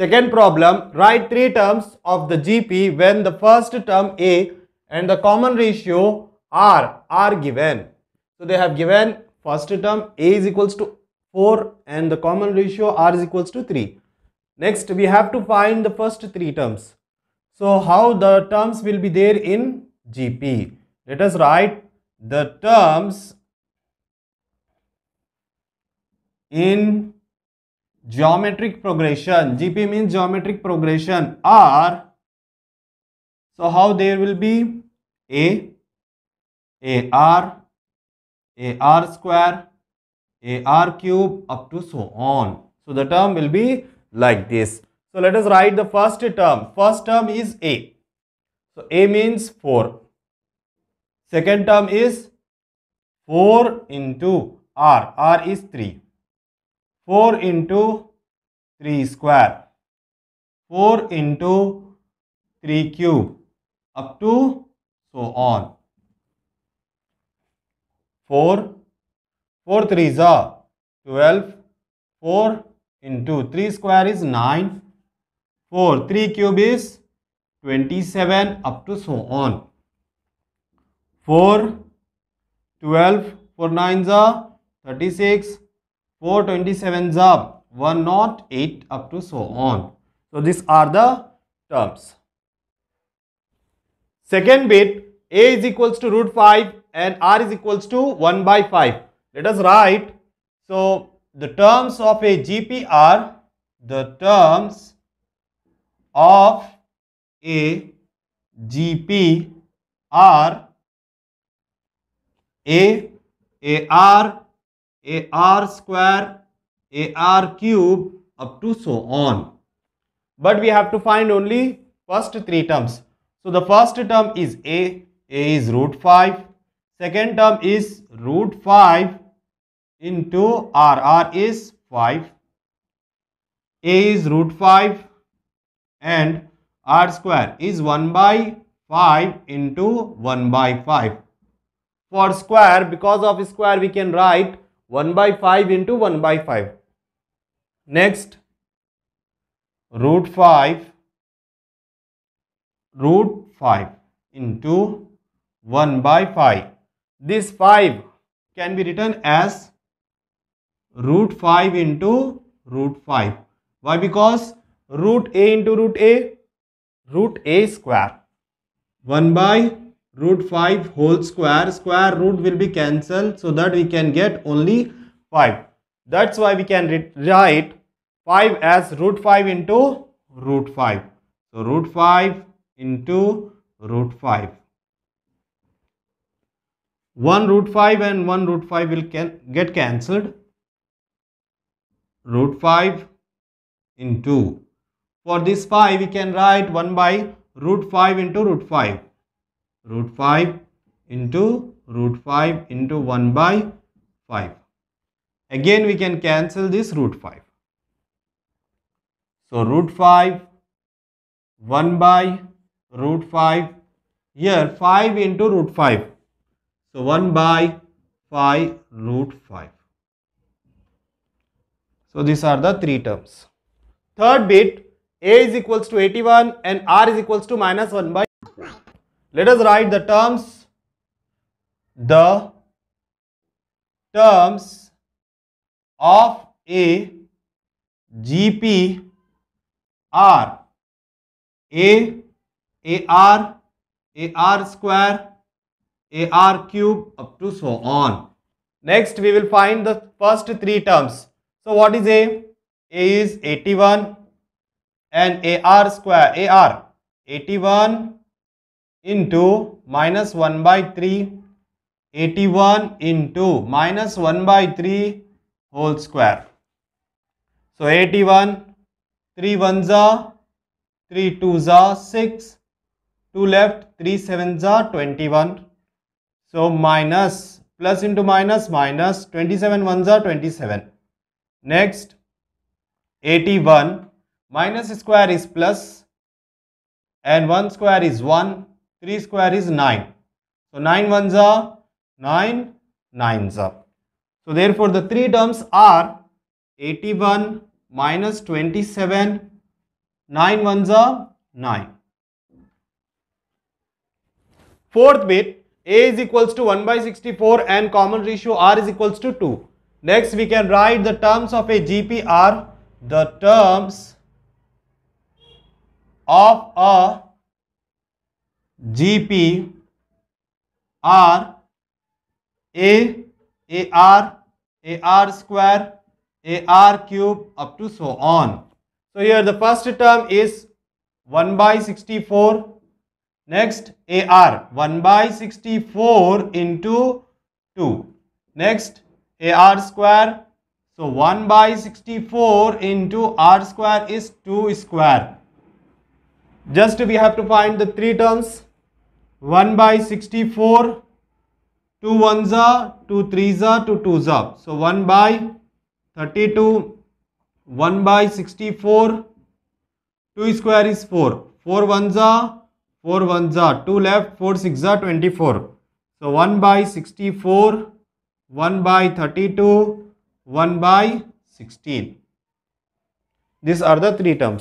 Second problem, write three terms of the GP when the first term A and the common ratio R are given. So they have given first term A is equals to 4 and the common ratio R is equals to 3. Next we have to find the first three terms. So how the terms will be there in GP. Let us write the terms in geometric progression gp means geometric progression are so how there will be a a r a r square a r cube up to so on so the term will be like this so let us write the first term first term is a so a means 4 second term is 4 into r r is 3 four into three square four into three cube up to so on four four three is twelve four into three square is nine four three cube is twenty seven up to so on four twelve four nine is thirty six 427s up, 108 up to so on. So these are the terms. Second bit, a is equals to root 5 and r is equals to 1 by 5. Let us write. So the terms of a GPR, the terms of a GP are a, a r a r square, a r cube up to so on. But we have to find only first three terms. So the first term is a, a is root 5. Second term is root 5 into r, r is 5. a is root 5 and r square is 1 by 5 into 1 by 5. For square, because of square we can write 1 by 5 into 1 by 5. Next, root 5, root 5 into 1 by 5. This 5 can be written as root 5 into root 5. Why? Because root a into root a, root a square. 1 by root 5 whole square square root will be cancelled so that we can get only 5 that's why we can write 5 as root 5 into root 5 so root 5 into root 5 1 root 5 and 1 root 5 will can get cancelled root 5 into for this 5 we can write 1 by root 5 into root 5 root 5 into root 5 into 1 by 5. Again we can cancel this root 5. So root 5 1 by root 5 here 5 into root 5. So 1 by 5 root 5. So these are the three terms. Third bit a is equals to 81 and r is equals to minus 1 by let us write the terms the terms of a GP are square AR cube up to so on next we will find the first three terms so what is a a is 81 and AR square AR 81 into minus 1 by 3 81 into minus 1 by 3 whole square. So 81 3 ones are 3 twos are 6 2 left 3 sevens are 21 so minus plus into minus minus 27 ones are 27 next 81 minus square is plus and 1 square is 1 3 square is 9. So 9 ones are 9, 9s are. So therefore the three terms are 81 minus 27, 9 ones are 9. Fourth bit, A is equals to 1 by 64 and common ratio R is equals to 2. Next we can write the terms of a GP are the terms of a GP AR, AR square, AR cube up to so on. So here the first term is 1 by 64. Next AR 1 by 64 into 2. Next AR square. So 1 by 64 into R square is 2 square. Just we have to find the three terms. 1 by 64 2 ones are 2 threes are 2 twos are so 1 by 32 1 by 64 2 square is 4 4 ones are 4 ones are 2 left 4 six are 24 so 1 by 64 1 by 32 1 by 16 these are the three terms